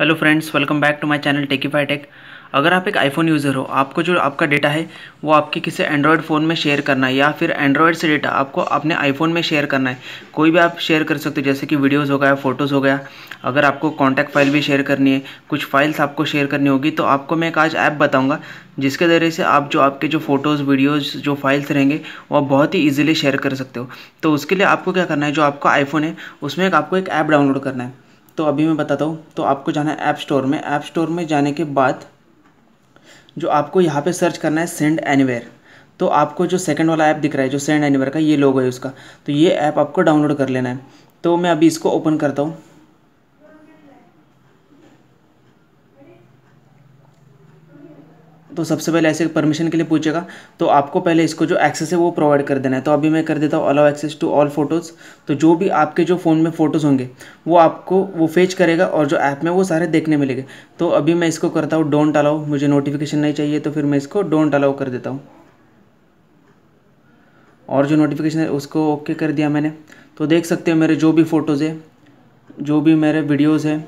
hello friends welcome back to my channel Techify Tech अगर आप एक आईफोन यूज़र हो आपको जो आपका डेटा है वो आपके किसी एंड्रॉयड फ़ोन में शेयर करना है या फिर एंड्रॉयड से डेटा आपको अपने आईफोन में शेयर करना है कोई भी आप शेयर कर सकते हो जैसे कि वीडियोस हो गया फ़ोटोज़ हो गया अगर आपको कॉन्टैक्ट फाइल भी शेयर करनी है कुछ फाइल्स आपको शेयर करनी होगी तो आपको मैं एक आज ऐप बताऊँगा जिसके ज़रिए से आप जो आपके जो फ़ोटोज़ वीडियोज़ जो फाइल्स रहेंगे वो बहुत ही ईजिली शेयर कर सकते हो तो उसके लिए आपको क्या करना है जो आपका आईफोन है उसमें आपको एक ऐप डाउनलोड करना है तो अभी मैं बताता हूँ तो आपको जाना है ऐप स्टोर में ऐप स्टोर में जाने के बाद जो आपको यहाँ पे सर्च करना है सेंड एनीवेयर तो आपको जो सेकंड वाला ऐप दिख रहा है जो सेंड एनीवेयर का ये लोगो है उसका तो ये ऐप आपको डाउनलोड कर लेना है तो मैं अभी इसको ओपन करता हूँ तो सबसे पहले ऐसे परमिशन के लिए पूछेगा तो आपको पहले इसको जो एक्सेस है वो प्रोवाइड कर देना है तो अभी मैं कर देता हूँ allow access to all photos तो जो भी आपके जो फ़ोन में फ़ोटोज़ होंगे वो आपको वो फेच करेगा और जो ऐप में वो सारे देखने मिलेंगे तो अभी मैं इसको करता हूँ डोंट अलाउ मुझे नोटिफिकेशन नहीं चाहिए तो फिर मैं इसको डोंट अलाउ कर देता हूँ और जो नोटिफिकेशन है उसको ओके कर दिया मैंने तो देख सकते हो मेरे जो भी फ़ोटोज़ है जो भी मेरे वीडियोज़ हैं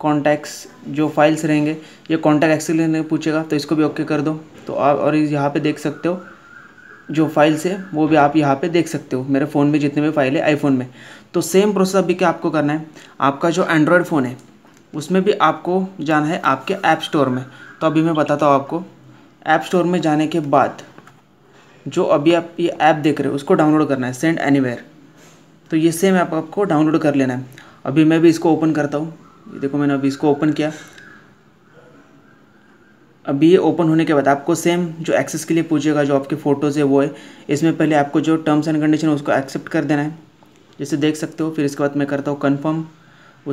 कॉन्टैक्ट्स जो फाइल्स रहेंगे ये कॉन्टैक्ट एक्सेल ने पूछेगा तो इसको भी ओके कर दो तो आप और यहाँ पे देख सकते हो जो फाइल्स है वो भी आप यहाँ पे देख सकते हो मेरे फ़ोन में जितने भी फाइल है आईफोन में तो सेम प्रोसेस अभी क्या आपको करना है आपका जो एंड्रॉयड फ़ोन है उसमें भी आपको जाना है आपके ऐप स्टोर में तो अभी मैं बताता हूँ आपको ऐप स्टोर में जाने के बाद जो अभी आप ये ऐप देख रहे हो उसको डाउनलोड करना है सेंड एनीवेयर तो ये सेम ऐप आपको डाउनलोड कर लेना है अभी मैं भी इसको ओपन करता हूँ ये देखो मैंने अभी इसको ओपन किया अभी ये ओपन होने के बाद आपको सेम जो एक्सेस के लिए पूछेगा जो आपके फ़ोटोज़ है वो है इसमें पहले आपको जो टर्म्स एंड कंडीशन है उसको एक्सेप्ट कर देना है जैसे देख सकते हो फिर इसके बाद मैं करता हूँ कन्फर्म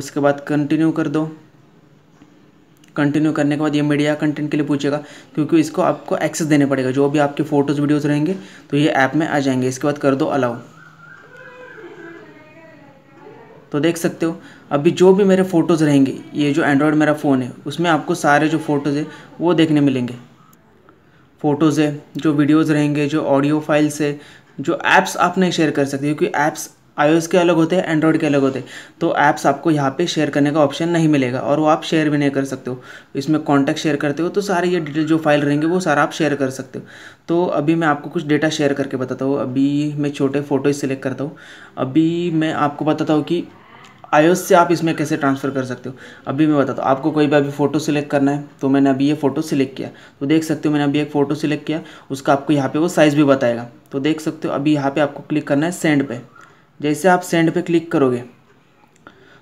उसके बाद कंटिन्यू कर दो कंटिन्यू करने के बाद ये मीडिया कंटेंट के लिए पूछेगा क्योंकि इसको आपको एक्सेस देने पड़ेगा जो भी आपके फ़ोटोज़ वीडियोज़ रहेंगे तो ये ऐप में आ जाएंगे इसके बाद कर दो अलाउ तो देख सकते हो अभी जो भी मेरे फ़ोटोज़ रहेंगे ये जो एंड्रॉयड मेरा फ़ोन है उसमें आपको सारे जो फ़ोटोज़ है वो देखने मिलेंगे फ़ोटोज़ है जो वीडियोज़ रहेंगे जो ऑडियो फाइल्स है जो ऐप्स आप नहीं शेयर कर सकते क्योंकि ऐप्स आई के अलग होते हैं एंड्रॉयड के अलग होते हैं तो ऐप्स आपको यहाँ पे शेयर करने का ऑप्शन नहीं मिलेगा और वो आप शेयर भी नहीं कर सकते हो इसमें कॉन्टैक्ट शेयर करते हो तो सारे ये डिटेल जो फाइल रहेंगे वो सारा आप शेयर कर सकते हो तो अभी मैं आपको कुछ डेटा शेयर करके बताता हूँ अभी मैं छोटे फोटो सेलेक्ट करता हूँ अभी मैं आपको बताता हूँ कि आई से आप इसमें कैसे ट्रांसफ़र कर सकते हो अभी मैं बताता हूँ आपको कोई भी अभी फ़ोटो सिलेक्ट करना है तो मैंने अभी ये फ़ोटो सिलेक्ट किया तो देख सकते हो मैंने अभी एक फ़ोटो सिलेक्ट किया उसका आपको यहाँ पे वो साइज़ भी बताएगा तो देख सकते हो अभी यहाँ पे आपको क्लिक करना है सेंड पे जैसे आप सेंड पे क्लिक करोगे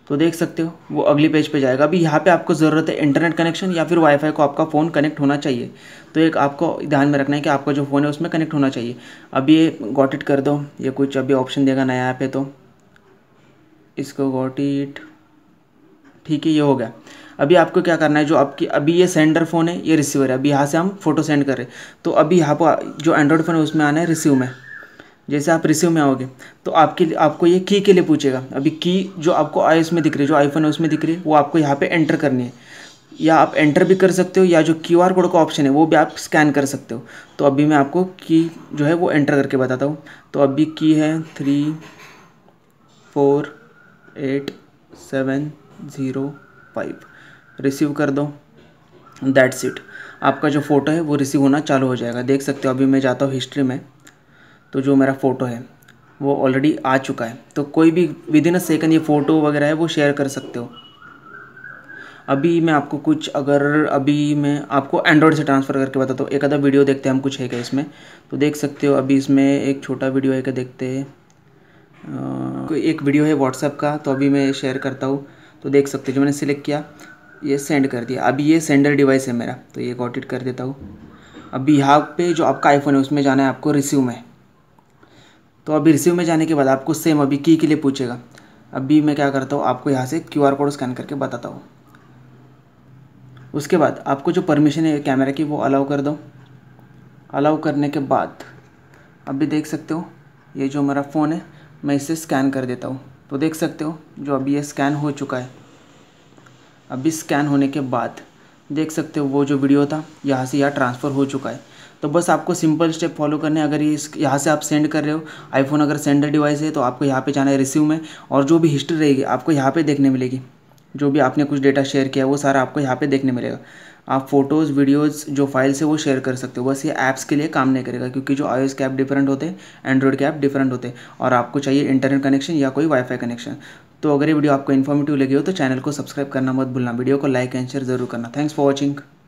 तो देख सकते हो वो अगली पेज पे जाएगा अभी यहाँ पे आपको ज़रूरत है इंटरनेट कनेक्शन या फिर वाईफाई को आपका फ़ोन कनेक्ट होना चाहिए तो एक आपको ध्यान में रखना है कि आपका जो फ़ोन है उसमें कनेक्ट होना चाहिए अभी ये गॉटिट कर दो ये कुछ अभी ऑप्शन देगा नया ऐप है तो इसको गॉटिट ठीक है ये हो गया अभी आपको क्या करना है जो आपकी अभी ये सेंडर फ़ोन है ये रिसीवर है अभी यहाँ से हम फोटो सेंड कर रहे हैं तो अभी यहाँ पर जो एंड्रॉयड फ़ोन है उसमें आना है रिसीव में जैसे आप रिसीव में आओगे तो आपके आपको ये की के लिए पूछेगा अभी की जो आपको आई में दिख रही है जो आईफोन है उसमें दिख रही है वो आपको यहाँ पे एंटर करनी है या आप एंटर भी कर सकते हो या जो क्यू आर कोड का ऑप्शन है वो भी आप स्कैन कर सकते हो तो अभी मैं आपको की जो है वो एंटर करके बताता हूँ तो अभी की है three four eight seven zero five receive कर दो दैट्स इट आपका जो फ़ोटो है वो रिसीव होना चालू हो जाएगा देख सकते हो अभी मैं जाता हूँ हिस्ट्री में तो जो मेरा फ़ोटो है वो ऑलरेडी आ चुका है तो कोई भी विद इन अ सेकेंड ये फ़ोटो वगैरह है वो शेयर कर सकते हो अभी मैं आपको कुछ अगर अभी मैं आपको एंड्रॉयड से ट्रांसफ़र करके बताता हूँ एक आधा वीडियो देखते हैं हम कुछ है क्या इसमें तो देख सकते हो अभी इसमें एक छोटा वीडियो है क्या देखते हैं एक वीडियो है व्हाट्सएप का तो अभी मैं शेयर करता हूँ तो देख सकते हो जो मैंने सिलेक्ट किया ये सेंड कर दिया अभी ये सेंडर डिवाइस है मेरा तो ये गॉट इट कर देता हूँ अभी यहाँ पे जो आपका आईफोन है उसमें जाना है आपको रिसीव में तो अभी रिसीव में जाने के बाद आपको सेम अभी की के लिए पूछेगा अभी मैं क्या करता हूँ आपको यहाँ से क्यू कोड स्कैन करके बताता हूँ उसके बाद आपको जो परमिशन है कैमरा की वो अलाउ कर दो अलाउ करने के बाद अभी देख सकते हो ये जो मेरा फ़ोन है मैं इसे स्कैन कर देता हूँ तो देख सकते हो जो अभी ये स्कैन हो चुका है अभी स्कैन होने के बाद देख सकते हो वो जो वीडियो था यहाँ से यहाँ ट्रांसफ़र हो चुका है तो बस आपको सिंपल स्टेप फॉलो करने अगर ये इस यहाँ से आप सेंड कर रहे हो आईफोन अगर सेंडर डिवाइस है तो आपको यहाँ पे जाना है रिसीव में और जो भी हिस्ट्री रहेगी आपको यहाँ पे देखने मिलेगी जो भी आपने कुछ डेटा शेयर किया वो सारा आपको यहाँ पे देखने मिलेगा आप फोटोज़ वीडियोज़ जो फाइल्स है वो शेयर कर सकते हो बस ये ऐप्स के लिए काम नहीं करेगा क्योंकि जो आई के ऐप डिफरेंट होते हैं एंड्रॉइड के ऐप डिफरेंट होते हैं और आपको चाहिए इंटरनेट कनेक्शन या कोई वाईफाई कनेक्शन तो अगर ये वीडियो आपको इन्फॉर्मेटिव लगी हो तो चैनल को सब्सक्राइब करना मत भूलना वीडियो को लाइक एंड शेयर जरूर करना थैंक्स फॉर वॉचिंग